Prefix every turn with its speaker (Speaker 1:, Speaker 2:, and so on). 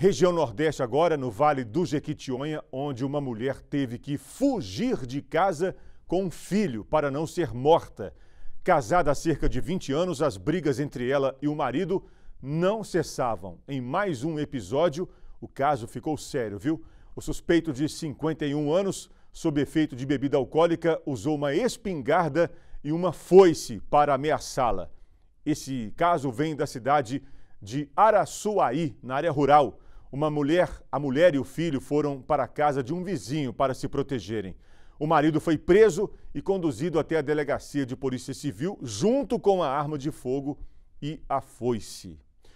Speaker 1: Região Nordeste agora, no Vale do Jequitinhonha, onde uma mulher teve que fugir de casa com um filho para não ser morta. Casada há cerca de 20 anos, as brigas entre ela e o marido não cessavam. Em mais um episódio, o caso ficou sério, viu? O suspeito de 51 anos, sob efeito de bebida alcoólica, usou uma espingarda e uma foice para ameaçá-la. Esse caso vem da cidade de Araçuaí, na área rural uma mulher, a mulher e o filho foram para a casa de um vizinho para se protegerem. O marido foi preso e conduzido até a delegacia de polícia civil junto com a arma de fogo e a foice.